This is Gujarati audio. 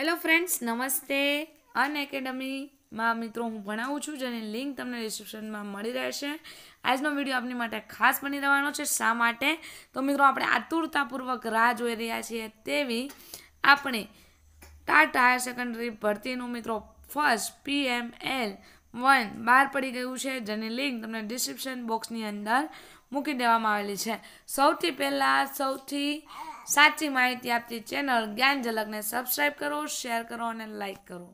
હેલો ફ્રેન્ડ્સ નમસ્તે અન એકેડમીમાં મિત્રો હું ભણાવું છું જેની લિંક તમને ડિસ્ક્રિપ્શનમાં મળી રહેશે આજનો વિડીયો આપની માટે ખાસ બની રહેવાનો છે શા માટે તો મિત્રો આપણે આતુરતાપૂર્વક રાહ જોઈ રહ્યા છીએ તેવી આપણે ટાટા હાયર સેકન્ડરી ભરતીનું મિત્રો first P M L one બહાર પડી ગયું છે જેની લિંક તમને ડિસ્ક્રિપ્શન બોક્સની અંદર મૂકી દેવામાં આવેલી છે સૌથી પહેલાં સૌથી સાચી માહિતી આપતી ચેનલ જ્ઞાન ઝલકને સબસ્ક્રાઈબ કરો શેર કરો અને લાઈક કરો